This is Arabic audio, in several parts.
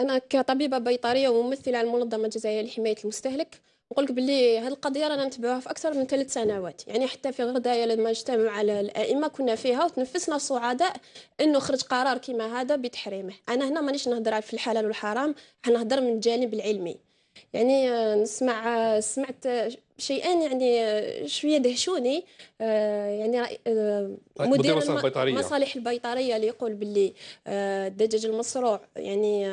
انا كطبيبه بيطريه وممثله المنظمه الجزائريه لحمايه المستهلك نقول لك باللي هذه القضيه رانا نتبعوها في اكثر من ثلاث سنوات يعني حتى في غردايه لما اجتمع على الائمه كنا فيها وتنفسنا صعداء انه خرج قرار كما هذا بتحريمه انا هنا مانيش نهضر في الحلال والحرام حنهضر من الجانب العلمي يعني آه، نسمع آه، سمعت شيئان يعني آه، شويه دهشوني آه، يعني آه، طيب، مدير مصالح البيطريه اللي يقول باللي الدجاج المصروع يعني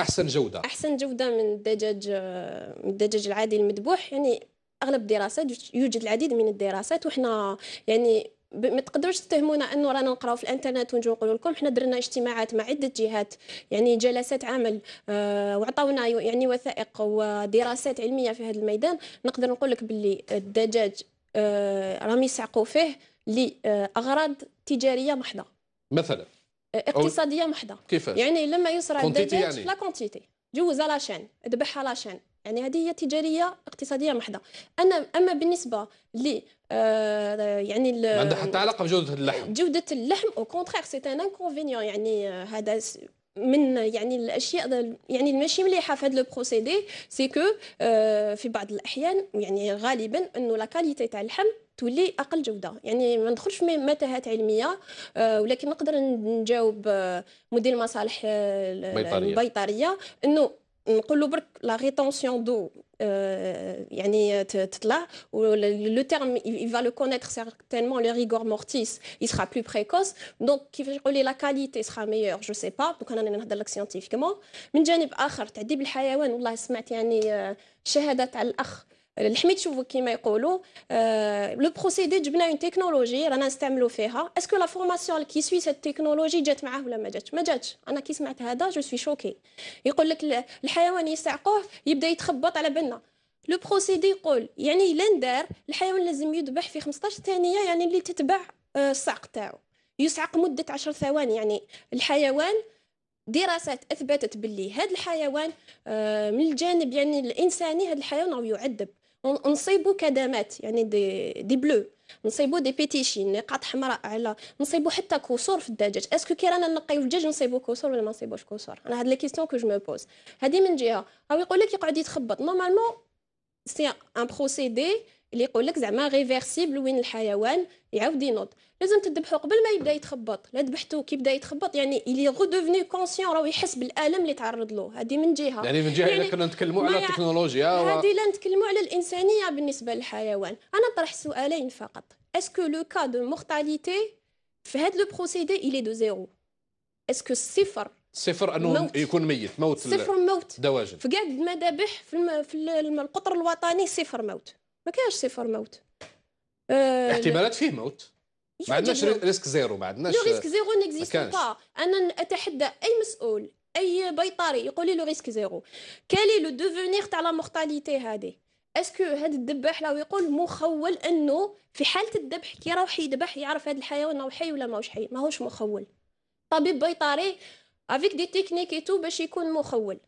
احسن جوده احسن جوده من الدجاج من الدجاج العادي المذبوح يعني اغلب الدراسات يوجد العديد من الدراسات وحنا يعني ما تقدروش تتهمونا انه رانا نقراو في الانترنت ونجيو نقولوا لكم حنا درنا اجتماعات مع عده جهات يعني جلسات عمل آه، وعطاونا يعني وثائق ودراسات علميه في هذا الميدان نقدر نقول لك باللي الدجاج آه، راهم يسعقوا فيه لاغراض تجاريه محضه مثلا آه، اقتصاديه محضه كيفاش يعني لما يصرع الدجاج يعني؟ لا كونتيتي جوز لاشين ذبحها لاشين يعني هذه هي تجاريه اقتصاديه محضه انا اما بالنسبه ل آه يعني ما عندها حتى علاقه بجوده اللحم جوده اللحم او كونتخيغ سي ان انكونفينيون يعني آه، هذا من يعني الاشياء يعني الماشي مليحه في هذا لو بروسيدي سي كو في بعض الاحيان يعني غالبا انه لا كاليتي تاع اللحم تولي اقل جوده يعني ما ندخلش في متاهات علميه آه، ولكن نقدر نجاوب آه، مدير المصالح البيطريه انه La rétention d'eau, ريتونسيون le terme il va le connaître certainement le rigor mortis il sera plus précoce donc la qualité sera meilleure je sais pas qu'on scientifiquement الحميد شوفوا كيما يقولوا لو بروسيدي جبنا اون تكنولوجي رانا نستعملوا فيها اسكو لا فورماسيون كي سوي سيت تكنولوجي جات معاه ولا ما جاتش ما جاتش انا كي سمعت هذا جو سوي شوكي يقول لك الحيوان يستعقوه يبدا يتخبط على بالنا لو بروسيدي يقول يعني الا ندار الحيوان لازم يذبح في 15 ثانيه يعني اللي تتبع آه، الصعق تاعو يسعق مده 10 ثواني يعني الحيوان دراسات اثبتت باللي هذا الحيوان آه، من الجانب يعني الانساني هذا الحيوان راه يعذب نصيبو كدمات يعني دي, دي بلو نصيبو دي بيتيشي نقاط حمراء على نصيبو حتى كسور في الدجاج اسكو كي رانا نقيو الدجاج نصيبو كسور ولا ما نصيبوش كسور انا هاد لي كيسيون كو جو مي بوز هادي من جهه او يقول لك يقعد يتخبط نورمالمون سي ان بروسيدي اللي يقول لك زعما ريفيرسيبل وين الحيوان يعاود ينوض لازم تذبحو قبل ما يبدا يتخبط لا ذبحتو كي بدا يتخبط يعني اللي غودوفني كونسيون راهو يحس بالالم اللي تعرض له هذه من جهه يعني من جهه يعني كنا نتكلموا على التكنولوجيا هذه و... لا نتكلموا على الانسانيه بالنسبه للحيوان انا نطرح سؤالين فقط اسكو لو كا دو مورتاليتي في هذا لو بروسيدي الي دو زيرو اسكو الصفر صفر انه موت. يكون ميت موت صفر موت دواجن في قاعد المذابح في القطر الوطني صفر موت ما كاينش صفر موت آه، احتمالات فيه موت ما عندناش ريسك زيرو ما عندناش لو ريسك زيرو نيكزيست با انا اتحدى اي مسؤول اي بيطاري يقول لي لو ريسك زيرو كالي لو دوفونيغ تاع لا مورتاليتي هادي اسكو هذا الدباح لو يقول مخول انه في حاله الذبح كي يروح يذبح يعرف هذا الحيوان راهو حي ولا ماهوش حي ماهوش مخول طبيب بيطاري افيك دي تكنيك اي تو باش يكون مخول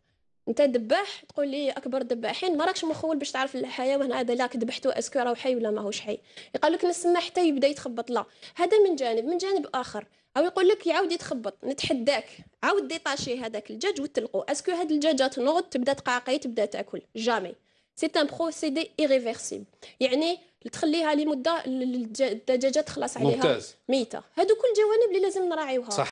انت دباح تقول لي اكبر دباحين ما راكش مخول باش تعرف الحيوان هذا لا ذبحته اسكو راهو حي ولا ماهوش حي يقول لك نسمع حتى يبدا يتخبط لا هذا من جانب من جانب اخر او يقول لك يعاود يتخبط نتحداك عاود ديطاشي هذاك الدجاج وتلقو اسكو هاد الدجاجات تنوض تبدا تقعقي تبدا تاكل جامي سي ان بروسيدي ايريفيرسيبل يعني تخليها لمده الدجاجه تخلص عليها ممتاز. ميته هادو كل جوانب اللي لازم نراعيوها صح.